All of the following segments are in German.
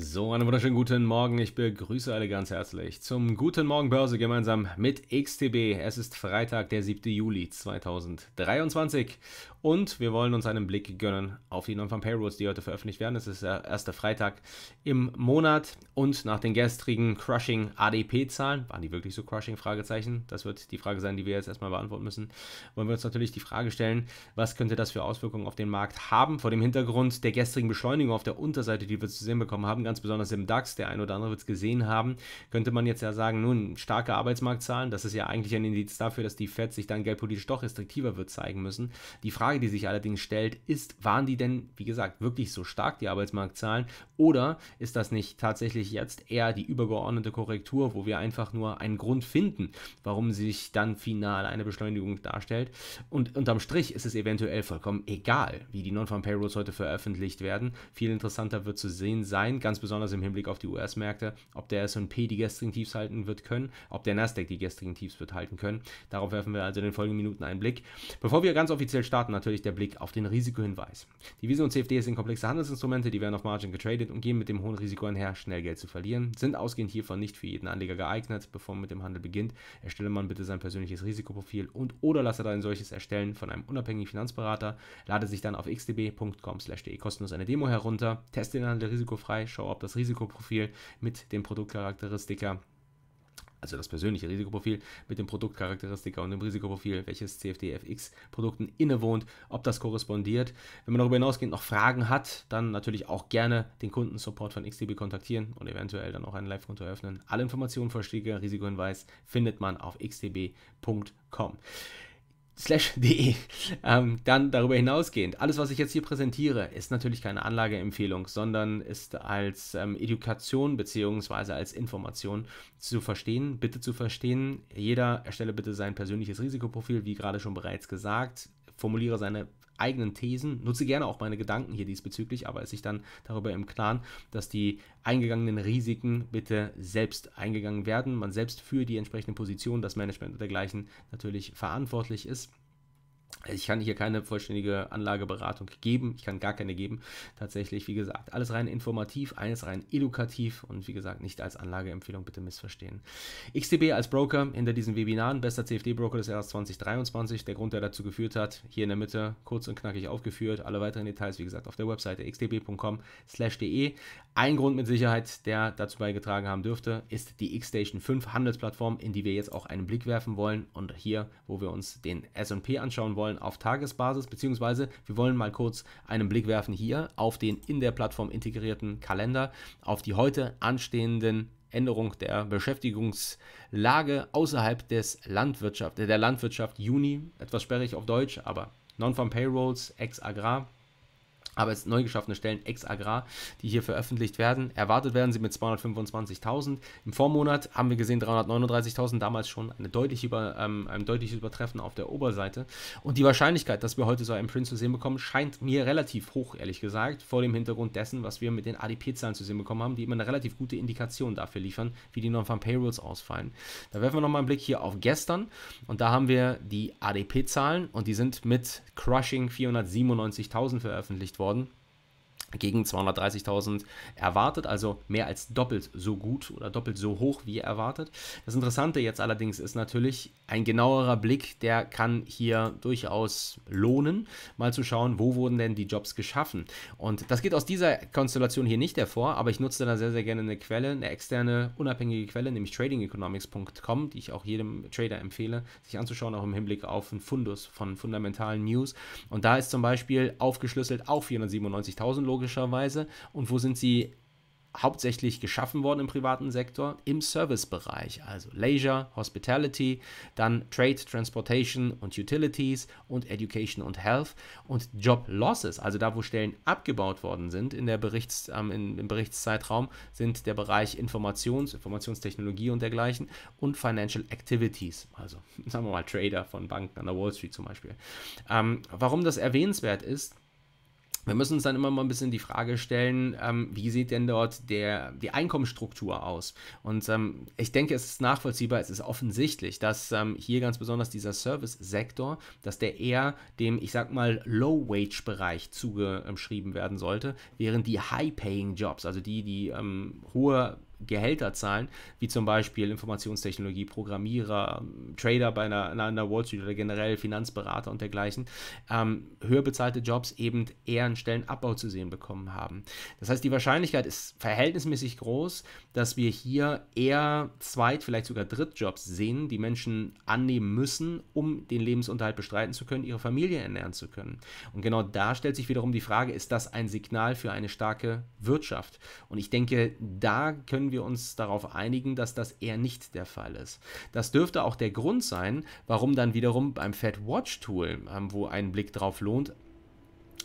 So, einen wunderschönen guten Morgen. Ich begrüße alle ganz herzlich zum Guten Morgen Börse gemeinsam mit XTB. Es ist Freitag, der 7. Juli 2023 und wir wollen uns einen Blick gönnen auf die Non-Farm Payrolls, die heute veröffentlicht werden. Es ist der erste Freitag im Monat und nach den gestrigen Crushing ADP-Zahlen, waren die wirklich so Crushing? Fragezeichen. Das wird die Frage sein, die wir jetzt erstmal beantworten müssen. Wollen wir uns natürlich die Frage stellen, was könnte das für Auswirkungen auf den Markt haben vor dem Hintergrund der gestrigen Beschleunigung auf der Unterseite, die wir zu sehen bekommen haben ganz besonders im DAX, der ein oder andere wird es gesehen haben, könnte man jetzt ja sagen, nun, starke Arbeitsmarktzahlen, das ist ja eigentlich ein Indiz dafür, dass die Fed sich dann geldpolitisch doch restriktiver wird zeigen müssen. Die Frage, die sich allerdings stellt, ist, waren die denn, wie gesagt, wirklich so stark, die Arbeitsmarktzahlen, oder ist das nicht tatsächlich jetzt eher die übergeordnete Korrektur, wo wir einfach nur einen Grund finden, warum sich dann final eine Beschleunigung darstellt? Und unterm Strich ist es eventuell vollkommen egal, wie die Non-Farm Payrolls heute veröffentlicht werden. Viel interessanter wird zu sehen sein, ganz ganz besonders im Hinblick auf die US-Märkte, ob der S&P die gestrigen Tiefs halten wird können, ob der Nasdaq die gestrigen Tiefs wird halten können. Darauf werfen wir also in den folgenden Minuten einen Blick. Bevor wir ganz offiziell starten, natürlich der Blick auf den Risikohinweis. Die Devisen und CFD sind komplexe Handelsinstrumente, die werden auf Margin getradet und gehen mit dem hohen Risiko einher, schnell Geld zu verlieren, sind ausgehend hiervon nicht für jeden Anleger geeignet. Bevor man mit dem Handel beginnt, erstelle man bitte sein persönliches Risikoprofil und oder lasse dann ein solches erstellen von einem unabhängigen Finanzberater, lade sich dann auf xdb.com/de kostenlos eine Demo herunter, teste den Handel risikofrei, schau ob das Risikoprofil mit dem Produktcharakteristika also das persönliche Risikoprofil mit dem Produktcharakteristika und dem Risikoprofil, welches cfdfx produkten innewohnt, ob das korrespondiert. Wenn man darüber hinausgehend noch Fragen hat, dann natürlich auch gerne den Kundensupport von XDB kontaktieren und eventuell dann auch ein Live-Konto eröffnen. Alle Informationen, Vorschläge, Risikohinweis findet man auf xdb.com slash.de. Ähm, dann darüber hinausgehend, alles, was ich jetzt hier präsentiere, ist natürlich keine Anlageempfehlung, sondern ist als ähm, Education bzw. als Information zu verstehen, bitte zu verstehen. Jeder erstelle bitte sein persönliches Risikoprofil, wie gerade schon bereits gesagt. Formuliere seine eigenen Thesen, nutze gerne auch meine Gedanken hier diesbezüglich, aber ist sich dann darüber im Klaren, dass die eingegangenen Risiken bitte selbst eingegangen werden, man selbst für die entsprechende Position, das Management und dergleichen natürlich verantwortlich ist. Ich kann hier keine vollständige Anlageberatung geben. Ich kann gar keine geben. Tatsächlich, wie gesagt, alles rein informativ, alles rein edukativ und wie gesagt, nicht als Anlageempfehlung bitte missverstehen. XTB als Broker hinter diesen Webinaren, bester CFD-Broker des Jahres 2023. Der Grund, der dazu geführt hat, hier in der Mitte kurz und knackig aufgeführt. Alle weiteren Details, wie gesagt, auf der Webseite xtb.com/de. Ein Grund mit Sicherheit, der dazu beigetragen haben dürfte, ist die Xstation 5 Handelsplattform, in die wir jetzt auch einen Blick werfen wollen und hier, wo wir uns den SP anschauen wollen wollen auf Tagesbasis, beziehungsweise wir wollen mal kurz einen Blick werfen hier auf den in der Plattform integrierten Kalender, auf die heute anstehenden Änderung der Beschäftigungslage außerhalb des Landwirtschaft, der Landwirtschaft Juni, etwas sperrig auf Deutsch, aber Non-Farm Payrolls, Ex-Agrar, aber es neu geschaffene Stellen ex-Agrar, die hier veröffentlicht werden. Erwartet werden sie mit 225.000. Im Vormonat haben wir gesehen 339.000, damals schon eine deutliche über, ähm, ein deutliches Übertreffen auf der Oberseite. Und die Wahrscheinlichkeit, dass wir heute so einen Print zu sehen bekommen, scheint mir relativ hoch, ehrlich gesagt, vor dem Hintergrund dessen, was wir mit den ADP-Zahlen zu sehen bekommen haben, die immer eine relativ gute Indikation dafür liefern, wie die Non-Farm-Payrolls ausfallen. Da werfen wir nochmal einen Blick hier auf gestern und da haben wir die ADP-Zahlen und die sind mit Crushing 497.000 veröffentlicht worden Norden. gegen 230.000 erwartet, also mehr als doppelt so gut oder doppelt so hoch wie erwartet. Das Interessante jetzt allerdings ist natürlich ein genauerer Blick, der kann hier durchaus lohnen, mal zu schauen, wo wurden denn die Jobs geschaffen. Und das geht aus dieser Konstellation hier nicht hervor, aber ich nutze da sehr, sehr gerne eine Quelle, eine externe, unabhängige Quelle, nämlich tradingeconomics.com, die ich auch jedem Trader empfehle, sich anzuschauen, auch im Hinblick auf einen Fundus von fundamentalen News. Und da ist zum Beispiel aufgeschlüsselt auf 497.000 Logik logischerweise. Und wo sind sie hauptsächlich geschaffen worden im privaten Sektor? Im Servicebereich, also Leisure, Hospitality, dann Trade, Transportation und Utilities und Education und Health und Job Losses, also da, wo Stellen abgebaut worden sind in der Berichts, ähm, in, im Berichtszeitraum, sind der Bereich Informations, Informationstechnologie und dergleichen und Financial Activities, also sagen wir mal Trader von Banken an der Wall Street zum Beispiel. Ähm, warum das erwähnenswert ist, wir müssen uns dann immer mal ein bisschen die Frage stellen, ähm, wie sieht denn dort der, die Einkommensstruktur aus? Und ähm, ich denke, es ist nachvollziehbar, es ist offensichtlich, dass ähm, hier ganz besonders dieser Service-Sektor, dass der eher dem, ich sag mal, Low-Wage-Bereich zugeschrieben werden sollte, während die High-Paying-Jobs, also die, die ähm, hohe Gehälter zahlen, wie zum Beispiel Informationstechnologie, Programmierer, Trader bei einer, einer Wall Street oder generell Finanzberater und dergleichen, ähm, höher bezahlte Jobs eben eher einen Stellenabbau zu sehen bekommen haben. Das heißt, die Wahrscheinlichkeit ist verhältnismäßig groß, dass wir hier eher Zweit-, vielleicht sogar Drittjobs sehen, die Menschen annehmen müssen, um den Lebensunterhalt bestreiten zu können, ihre Familie ernähren zu können. Und genau da stellt sich wiederum die Frage, ist das ein Signal für eine starke Wirtschaft? Und ich denke, da können können wir uns darauf einigen, dass das eher nicht der Fall ist. Das dürfte auch der Grund sein, warum dann wiederum beim Fat Watch Tool, ähm, wo ein Blick drauf lohnt,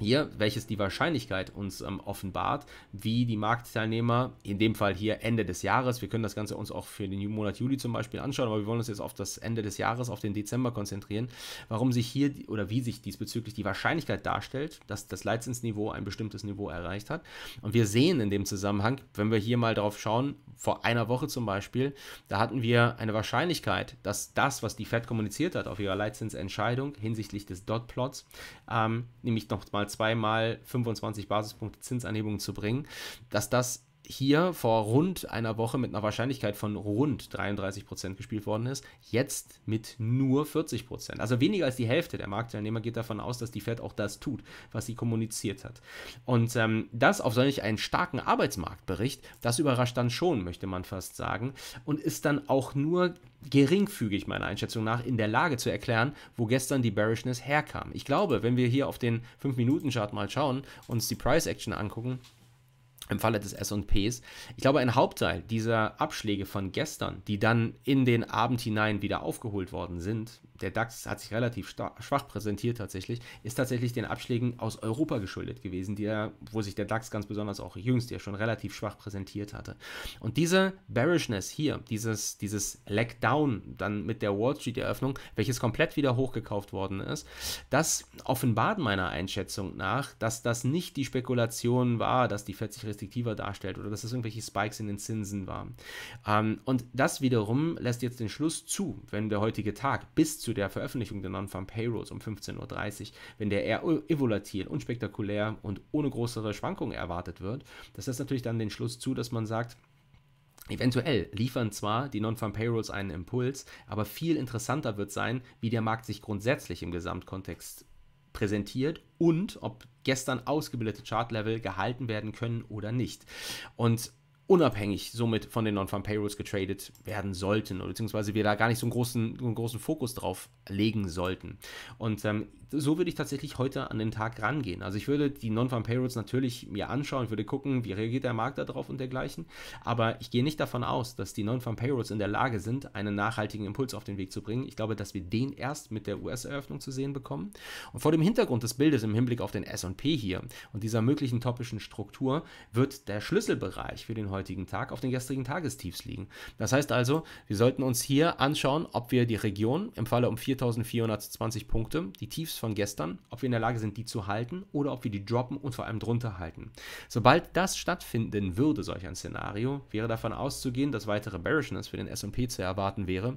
hier, welches die Wahrscheinlichkeit uns ähm, offenbart, wie die Marktteilnehmer, in dem Fall hier Ende des Jahres, wir können das Ganze uns auch für den Monat Juli zum Beispiel anschauen, aber wir wollen uns jetzt auf das Ende des Jahres, auf den Dezember konzentrieren, warum sich hier oder wie sich diesbezüglich die Wahrscheinlichkeit darstellt, dass das Leitzinsniveau ein bestimmtes Niveau erreicht hat. Und wir sehen in dem Zusammenhang, wenn wir hier mal drauf schauen, vor einer Woche zum Beispiel, da hatten wir eine Wahrscheinlichkeit, dass das, was die Fed kommuniziert hat auf ihrer Leitzinsentscheidung hinsichtlich des Dotplots, ähm, nämlich nochmal zweimal 25 Basispunkte Zinsanhebung zu bringen, dass das hier vor rund einer Woche mit einer Wahrscheinlichkeit von rund 33 gespielt worden ist, jetzt mit nur 40 Also weniger als die Hälfte der Marktteilnehmer geht davon aus, dass die Fed auch das tut, was sie kommuniziert hat. Und ähm, das auf solch einen starken Arbeitsmarktbericht, das überrascht dann schon, möchte man fast sagen, und ist dann auch nur geringfügig meiner Einschätzung nach in der Lage zu erklären, wo gestern die Bearishness herkam. Ich glaube, wenn wir hier auf den 5-Minuten-Chart mal schauen, uns die Price-Action angucken, im Falle des S&Ps. Ich glaube, ein Hauptteil dieser Abschläge von gestern, die dann in den Abend hinein wieder aufgeholt worden sind, der DAX hat sich relativ schwach präsentiert tatsächlich, ist tatsächlich den Abschlägen aus Europa geschuldet gewesen, die er, wo sich der DAX ganz besonders auch jüngst ja schon relativ schwach präsentiert hatte. Und diese Bearishness hier, dieses, dieses Leg dann mit der Wall Street Eröffnung, welches komplett wieder hochgekauft worden ist, das offenbart meiner Einschätzung nach, dass das nicht die Spekulation war, dass die 40 restriktiver darstellt oder dass es irgendwelche Spikes in den Zinsen waren. Ähm, und das wiederum lässt jetzt den Schluss zu, wenn der heutige Tag bis zu der Veröffentlichung der Non-Farm Payrolls um 15.30 Uhr, wenn der eher volatil, unspektakulär und ohne größere Schwankungen erwartet wird, das lässt natürlich dann den Schluss zu, dass man sagt, Eventuell liefern zwar die Non-Farm Payrolls einen Impuls, aber viel interessanter wird sein, wie der Markt sich grundsätzlich im Gesamtkontext präsentiert und ob gestern ausgebildete Chartlevel gehalten werden können oder nicht. Und unabhängig somit von den Non-Farm-Payrolls getradet werden sollten, beziehungsweise wir da gar nicht so einen großen, einen großen Fokus drauf legen sollten. Und ähm, so würde ich tatsächlich heute an den Tag rangehen. Also ich würde die Non-Farm-Payrolls natürlich mir anschauen, würde gucken, wie reagiert der Markt darauf und dergleichen, aber ich gehe nicht davon aus, dass die Non-Farm-Payrolls in der Lage sind, einen nachhaltigen Impuls auf den Weg zu bringen. Ich glaube, dass wir den erst mit der US-Eröffnung zu sehen bekommen. Und vor dem Hintergrund des Bildes im Hinblick auf den S&P hier und dieser möglichen topischen Struktur wird der Schlüsselbereich für den heutigen heutigen Tag auf den gestrigen Tagestiefs liegen. Das heißt also, wir sollten uns hier anschauen, ob wir die Region im Falle um 4420 Punkte, die Tiefs von gestern, ob wir in der Lage sind, die zu halten oder ob wir die droppen und vor allem drunter halten. Sobald das stattfinden würde, solch ein Szenario, wäre davon auszugehen, dass weitere Bearishness für den S&P zu erwarten wäre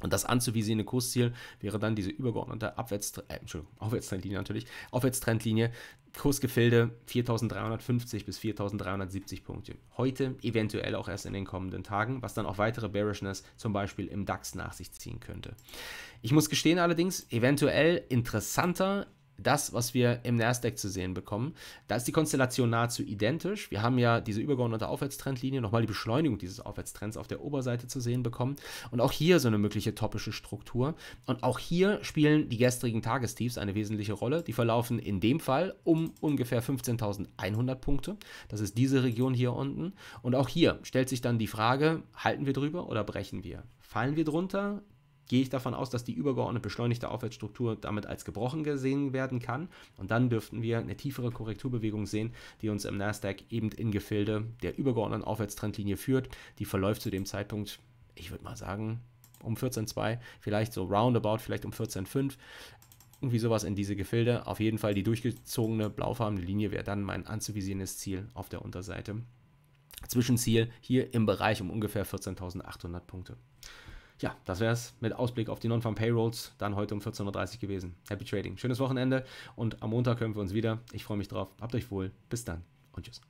und das anzuvisierende Kursziel wäre dann diese übergeordnete Abwärts äh, Aufwärtstrendlinie natürlich, Aufwärtstrendlinie, Kursgefilde 4350 bis 4370 Punkte. Heute, eventuell auch erst in den kommenden Tagen, was dann auch weitere Bearishness zum Beispiel im DAX nach sich ziehen könnte. Ich muss gestehen allerdings, eventuell interessanter das, was wir im Nasdaq zu sehen bekommen. Da ist die Konstellation nahezu identisch. Wir haben ja diese übergeordnete Aufwärtstrendlinie, nochmal die Beschleunigung dieses Aufwärtstrends auf der Oberseite zu sehen bekommen. Und auch hier so eine mögliche topische Struktur. Und auch hier spielen die gestrigen Tagestiefs eine wesentliche Rolle. Die verlaufen in dem Fall um ungefähr 15.100 Punkte. Das ist diese Region hier unten. Und auch hier stellt sich dann die Frage, halten wir drüber oder brechen wir? Fallen wir drunter? gehe ich davon aus, dass die übergeordnete beschleunigte Aufwärtsstruktur damit als gebrochen gesehen werden kann. Und dann dürften wir eine tiefere Korrekturbewegung sehen, die uns im Nasdaq eben in Gefilde der übergeordneten Aufwärtstrendlinie führt. Die verläuft zu dem Zeitpunkt, ich würde mal sagen, um 14,2, vielleicht so roundabout, vielleicht um 14,5 irgendwie sowas in diese Gefilde. Auf jeden Fall die durchgezogene blaufarbene Linie wäre dann mein anzuvisierendes Ziel auf der Unterseite. Zwischenziel hier im Bereich um ungefähr 14.800 Punkte ja, das wäre es mit Ausblick auf die Non-Farm Payrolls. Dann heute um 14.30 Uhr gewesen. Happy Trading. Schönes Wochenende und am Montag hören wir uns wieder. Ich freue mich drauf. Habt euch wohl. Bis dann und tschüss.